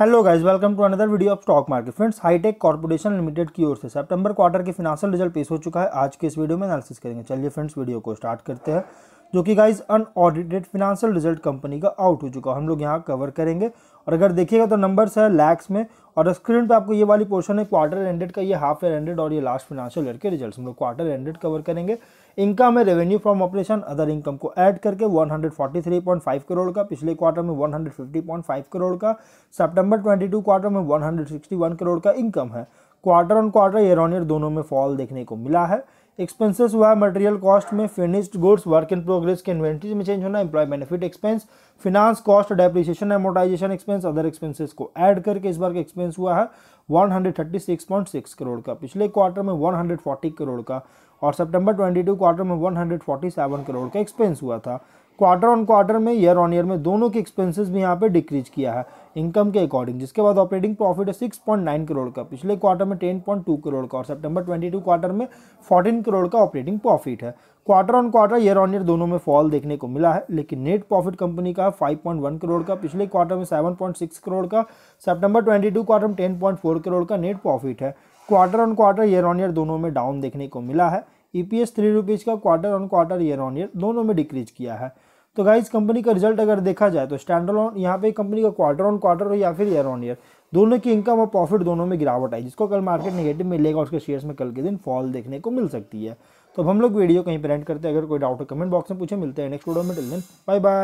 hello guys welcome to another video of stock market friends Hitech Corporation Limited की ओर से सितंबर quarter के फिनाशियल रिजल्ट पेश हो चुका है आज के इस वीडियो में एनालिसिस करेंगे चलिए फ्रेंड्स वीडियो को स्टार्ट करते हैं जो कि guys unaudited financial result company का आउट हो चुका हम लोग यहाँ कवर करेंगे और अगर देखिएगा तो नंबर्स है लैक्स में और स्क्रीन पे आपको ये वाली पोर्शन है क्वार्टर एंडेड का ये हाफ ईयर एंडेड और ये लास्ट फिनेंशियल ईयर के रिजल्ट्स हम लोग क्वार्टर एंडेड कवर करेंगे इनकम है revenue from operation other income को ऐड करके 143.5 करोड़ का पिछले क्वार्टर में 150.5 करोड़ का सितंबर 22 क्वार्टर में 161 करोड़ का इनकम है quarter on quarter year on year दोनों में फॉल देखने को मिला है एक्सपेंसेस हुआ मटेरियल कॉस्ट में finished goods work in progress के इन्वेंट्रीज में चेंज होना employ benefit expense finance cost depreciation amortisation expense other expenses को ऐड करके इस बार का एक्सपेंस हुआ है 136.6 करोड़ का पिछले क्वार्टर में 140 करोड़ का और सेप्टेम्बर ट्वेंटी क्वार्टर में वन करोड़ का एक्सपेंस हुआ था क्वार्टर ऑन क्वार्टर में ईयर ऑन ईयर में दोनों के एक्सपेंसेस भी यहाँ पे डिक्रीज किया है इनकम के अकॉर्डिंग जिसके बाद ऑपरेटिंग प्रॉफिट है 6.9 करोड़ का पिछले क्वार्टर में 10.2 करोड़ का और सितंबर 22 क्वार्टर में 14 करोड़ का ऑपरेटिंग प्रॉफिट है quarter on quarter year on year दोनों में फॉल देखने को मिला है लेकिन नेट प्रॉफिट कंपनी का 5.1 करोड़ का पिछले क्वार्टर में 7.6 करोड़ का सितंबर 22 क्वार्टर में 10.4 करोड़ का नेट प्रॉफिट है quarter on quarter year on year दोनों में डाउन देखने को मिला है E P S three rupees का quarter on quarter year on year दोनों में डिक्रीज किया है तो गाइज कंपनी का रिजल्ट अगर देखा जाए तो स्टैंडर्ड ऑन यहाँ पे कंपनी का क्वार्टर ऑन क्वार्टर हो या फिर ईयर ऑन ईयर दोनों की इनकम और प्रॉफिट दोनों में गिरावट आई जिसको कल मार्केट नेगेटिव में लेगा उसके शेयर्स में कल के दिन फॉल देखने को मिल सकती है तो अब हम लोग वीडियो कहीं प्रेंट करते हैं अगर कोई डाउट हो कमेंट बॉक्स में पूछे मिलते हैं नेक्स्ट वीडियो में टिल दिन बाय बाय